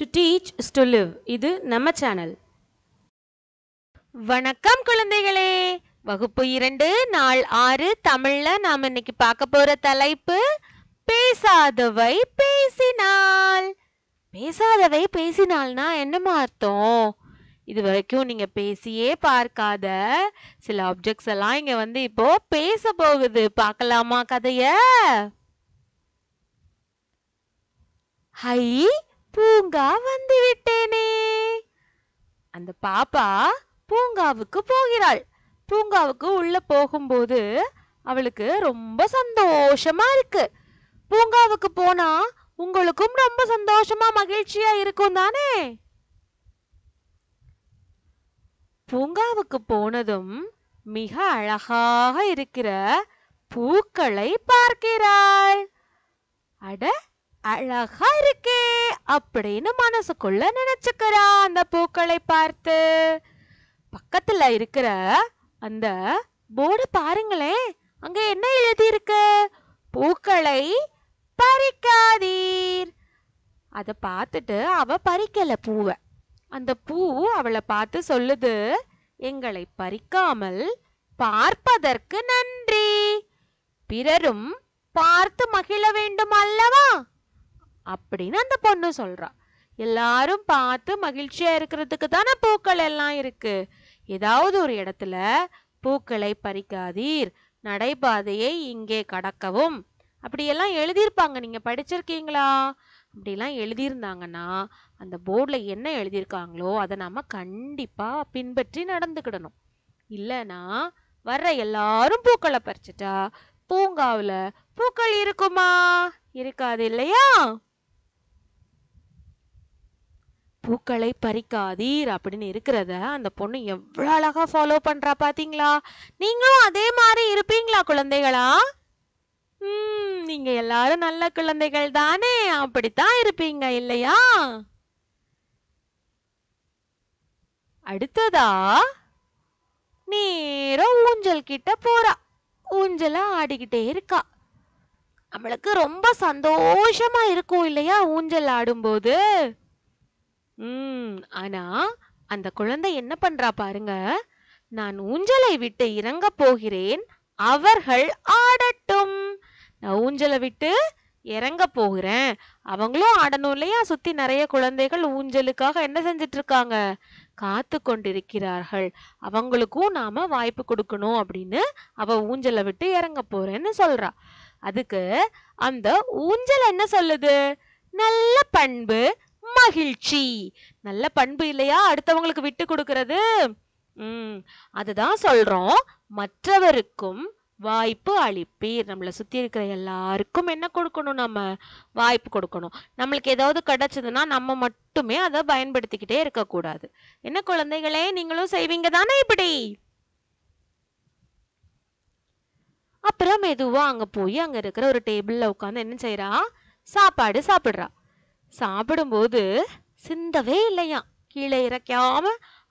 to teach is to live இது நம்ம channel வணக்கம் குழந்தைகளே வகுப்பு இரண்டு நாள் ஆறு தமிழ்ல நாம் இன்னைக்கு பார்க்க போற தலைப்பு பேசாதவை பேசினால் பேசாதவை பேசினால்னா என்னமா அர்த்தம் இது வரைக்கும் நீங்க பேசியே பார்க்காத சில ஆப்ஜெக்ட்ஸ் எல்லாம் இங்க வந்து இப்போ பேச போகுது பார்க்கலாமா கதைய ஹை பூங்கா வந்துவிட்டேனே அந்த பாப்பா பூங்காவுக்கு போகிறாள் பூங்காவுக்கு உள்ள போகும்போது அவளுக்கு ரொம்ப சந்தோஷமா இருக்கு பூங்காவுக்கு போனா உங்களுக்கும் ரொம்ப சந்தோஷமா மகிழ்ச்சியா இருக்கும் தானே பூங்காவுக்கு போனதும் மிக அழகாக இருக்கிற பூக்களை பார்க்கிறாள் அட அழகா இருக்கே அப்படின்னு மனசுக்குள்ள நினைச்சுக்கிறா அந்த பூக்களை பார்த்து பக்கத்துல இருக்கிற அந்த போர்டு பாருங்களே அங்க என்ன எழுதி இருக்கு பூக்களை பறிக்காதீர் அதை பார்த்துட்டு அவ பறிக்கல பூவை அந்த பூ அவளை பார்த்து சொல்லுது எங்களை பறிக்காமல் பார்ப்பதற்கு நன்றி பிறரும் பார்த்து மகிழ வேண்டும் அல்லவா அப்படின்னு அந்த பொண்ணு சொல்றா எல்லாரும் பார்த்து மகிழ்ச்சியா இருக்கிறதுக்கு தானே பூக்கள் எல்லாம் இருக்கு ஏதாவது ஒரு இடத்துல பூக்களை பறிக்காதீர் நடைபாதையை இங்கே கடக்கவும் அப்படியெல்லாம் எழுதியிருப்பாங்க நீங்க படிச்சிருக்கீங்களா அப்படிலாம் எழுதியிருந்தாங்கன்னா அந்த போர்டில் என்ன எழுதியிருக்காங்களோ அதை நம்ம கண்டிப்பாக பின்பற்றி நடந்துக்கிடணும் இல்லைன்னா வர்ற எல்லாரும் பூக்களை பறிச்சிட்டா பூங்காவில் பூக்கள் இருக்குமா இருக்காது இல்லையா பூக்களை பறிக்காதீர் அப்படின்னு இருக்கிறத அந்த பொண்ணு எவ்வளோ அழகாக ஃபாலோ பண்ணுறா பார்த்தீங்களா நீங்களும் அதே மாதிரி இருப்பீங்களா குழந்தைகளா ம் நீங்கள் எல்லாரும் நல்ல குழந்தைகள் தானே அப்படித்தான் இருப்பீங்க இல்லையா அடுத்ததா நேரம் ஊஞ்சல் கிட்ட போறா ஊஞ்சலா ஆடிக்கிட்டே இருக்கா நம்மளுக்கு ரொம்ப சந்தோஷமா இருக்கும் இல்லையா ஊஞ்சல் ஆடும்போது ம் ஆனா அந்த குழந்தை என்ன பண்றா பாருங்க நான் ஊஞ்சலை விட்டு இறங்க போகிறேன் அவர்கள் ஆடட்டும் நான் ஊஞ்சலை விட்டு இறங்க போகிறேன் அவங்களும் ஆடணும் இல்லையா சுத்தி நிறைய குழந்தைகள் ஊஞ்சலுக்காக என்ன செஞ்சிட்டு இருக்காங்க காத்து கொண்டிருக்கிறார்கள் அவங்களுக்கும் நாம வாய்ப்பு கொடுக்கணும் அப்படின்னு அவ ஊஞ்சலை விட்டு இறங்க போறேன்னு சொல்றா அதுக்கு அந்த ஊஞ்சல் என்ன சொல்லுது நல்ல பண்பு மகிழ்ச்சி நல்ல பண்பு இல்லையா அடுத்தவங்களுக்கு விட்டு கொடுக்கறது ம் அதுதான் சொல்றோம் மற்றவருக்கும் வாய்ப்பு அளிப்பீர் நம்மளை சுற்றி இருக்கிற எல்லாருக்கும் என்ன கொடுக்கணும் நம்ம வாய்ப்பு கொடுக்கணும் நம்மளுக்கு ஏதாவது கிடைச்சதுன்னா நம்ம மட்டுமே அதை பயன்படுத்திக்கிட்டே இருக்கக்கூடாது என்ன குழந்தைகளே நீங்களும் செய்வீங்க தானே இப்படி அப்புறம் மெதுவாக அங்கே போய் அங்கே இருக்கிற ஒரு டேபிளில் உட்காந்து என்ன செய்கிறா சாப்பாடு சாப்பிட்றா சாப்பிடும்போது சிந்தவே இல்லையா கீழே இறக்காம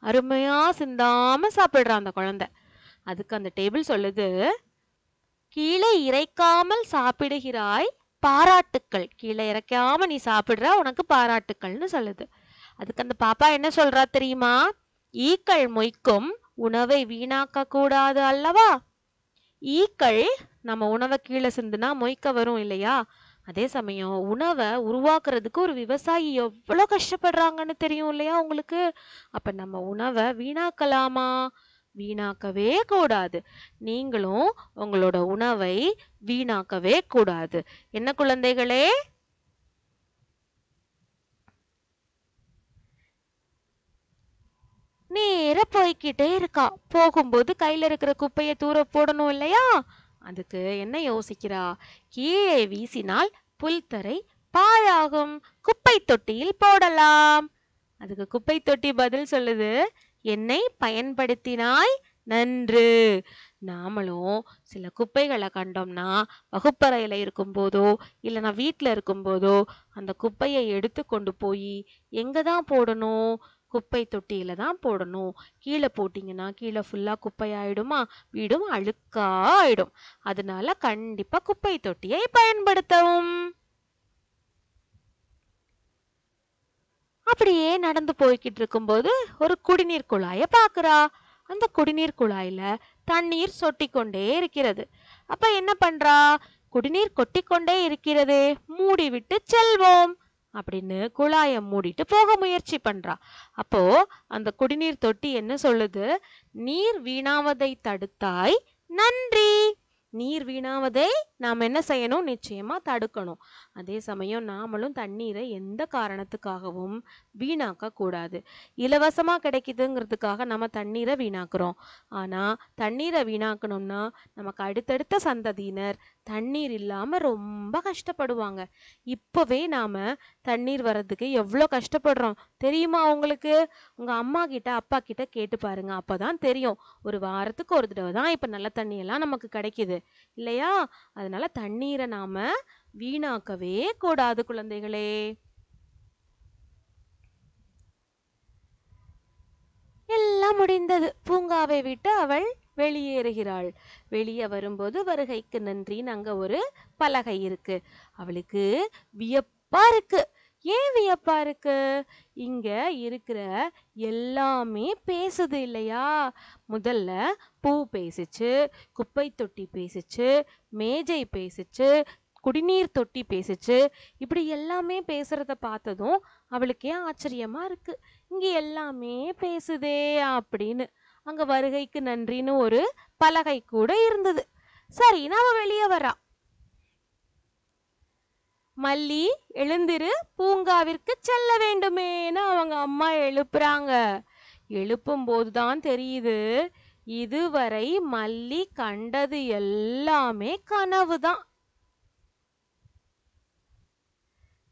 அருமையா சிந்தாம சாப்பிடுற அந்த குழந்தை அதுக்கு அந்த டேபிள் சொல்லுது கீழே இறைக்காமல் சாப்பிடுகிறாய் பாராட்டுக்கள் கீழே இறக்காம நீ சாப்பிடுற உனக்கு பாராட்டுக்கள்னு சொல்லுது அதுக்கு அந்த பாப்பா என்ன சொல்றா தெரியுமா ஈக்கள் மொய்க்கும் உணவை வீணாக்க கூடாது அல்லவா ஈக்கள் நம்ம உணவை கீழே சிந்துனா மொய்க்க வரும் இல்லையா அதே சமயம் உணவை உருவாக்குறதுக்கு ஒரு விவசாயி எவ்வளோ கஷ்டப்படுறாங்கன்னு தெரியும் இல்லையா உங்களுக்கு அப்போ நம்ம உணவை வீணாக்கலாமா வீணாக்கவே கூடாது நீங்களும் உங்களோட உணவை வீணாக்கவே கூடாது என்ன குழந்தைகளே நேர போய்கிட்டே இருக்கா போகும்போது கையில இருக்கிற குப்பையை தூர போடணும் இல்லையா அதுக்கு என்ன யோசிக்கிறா கீழே வீசினால் புல்தரை பாழாகும் குப்பை தொட்டியில் போடலாம் அதுக்கு குப்பை தொட்டி பதில் சொல்லுது என்னை பயன்படுத்தினாய் நன்று நாமளும் சில குப்பைகளை கண்டோம்னா வகுப்பறையில் இருக்கும்போதோ இல்லைனா வீட்டில் இருக்கும்போதோ அந்த குப்பையை எடுத்து கொண்டு போய் எங்கே தான் போடணும் குப்பை தொட்டியில் தான் போடணும் கீழே போட்டிங்கன்னா கீழே ஃபுல்லாக குப்பை ஆயிடுமா வீடும் அழுக்கா ஆயிடும் அதனால கண்டிப்பாக குப்பை தொட்டியை பயன்படுத்தவும் அப்படியே நடந்து போய்கிட்டு இருக்கும்போது ஒரு குடிநீர் குழாயை பார்க்குறா அந்த குடிநீர் குழாயில் தண்ணீர் சொட்டி கொண்டே இருக்கிறது அப்போ என்ன பண்ணுறா குடிநீர் கொட்டி கொண்டே இருக்கிறது மூடிவிட்டு செல்வோம் அப்படின்னு குழாயை மூடிட்டு போக முயற்சி பண்றா அப்போ அந்த குடிநீர் தொட்டி என்ன சொல்லுது நீர் வீணாவதை தடுத்தாய் நன்றி நீர் வீணாவதை நாம் என்ன செய்யணும் நிச்சயமா தடுக்கணும் அதே சமயம் நாமளும் தண்ணீரை எந்த காரணத்துக்காகவும் வீணாக்க கூடாது இலவசமா கிடைக்குதுங்கிறதுக்காக நம்ம தண்ணீரை வீணாக்குறோம் ஆனா தண்ணீரை வீணாக்கணும்னா நமக்கு அடுத்தடுத்த சந்ததியினர் தண்ணீர் இல்லாமல் ரொம்ப கஷ்டப்படுவாங்க இப்போவே நாம் தண்ணீர் வர்றதுக்கு எவ்வளோ கஷ்டப்படுறோம் தெரியுமா உங்களுக்கு உங்கள் அம்மா கிட்ட அப்பா கிட்ட கேட்டு பாருங்க அப்போ தான் தெரியும் ஒரு வாரத்துக்கு ஒரு தடவை தான் இப்போ நல்ல தண்ணியெல்லாம் நமக்கு கிடைக்கிது இல்லையா அதனால தண்ணீரை நாம் வீணாக்கவே கூடாது குழந்தைகளே எல்லாம் முடிந்தது பூங்காவை விட்டு அவள் வெளியேறுகிறாள் வெளியே வரும்போது வருகைக்கு நன்றின்னு அங்கே ஒரு பலகை இருக்கு அவளுக்கு வியப்பா இருக்கு ஏன் வியப்பா இருக்கு இங்க இருக்கிற எல்லாமே பேசுது இல்லையா முதல்ல பூ பேசிச்சு குப்பை தொட்டி பேசிச்சு மேஜை பேசிச்சு குடிநீர் தொட்டி பேசிச்சு இப்படி எல்லாமே பேசுறத பார்த்ததும் அவளுக்கே ஆச்சரியமா இருக்கு இங்க எல்லாமே பேசுதே அப்படின்னு அங்க வருகைக்கு நன்றின்னு ஒரு பலகை கூட இருந்தது சரி நாம வெளியே வரா மல்லி எழுந்திரு பூங்காவிற்கு செல்ல வேண்டுமேன்னு அவங்க அம்மா எழுப்புறாங்க எழுப்பும் போதுதான் தெரியுது இதுவரை மல்லி கண்டது எல்லாமே கனவுதான்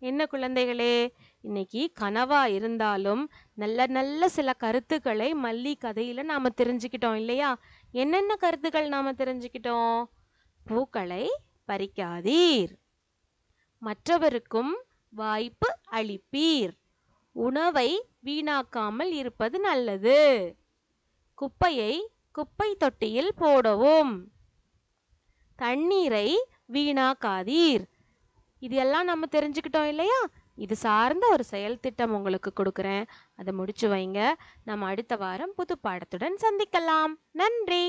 என்ன குழந்தைகளே இன்னைக்கு கனவா இருந்தாலும் நல்ல நல்ல சில கருத்துக்களை மல்லி கதையில நாம தெரிஞ்சுக்கிட்டோம் இல்லையா என்னென்ன கருத்துக்கள் நாம தெரிஞ்சுக்கிட்டோம் பூக்களை பறிக்காதீர் மற்றவருக்கும் வாய்ப்பு அளிப்பீர் உணவை வீணாக்காமல் இருப்பது நல்லது குப்பையை குப்பை தொட்டியில் போடவும் தண்ணீரை வீணாக்காதீர் இதெல்லாம் நம்ம தெரிஞ்சுக்கிட்டோம் இல்லையா இது சார்ந்த ஒரு செயல் திட்டம் உங்களுக்கு கொடுக்குறேன் அதை முடிச்சு வைங்க நம்ம அடுத்த வாரம் புது பாடத்துடன் சந்திக்கலாம் நன்றி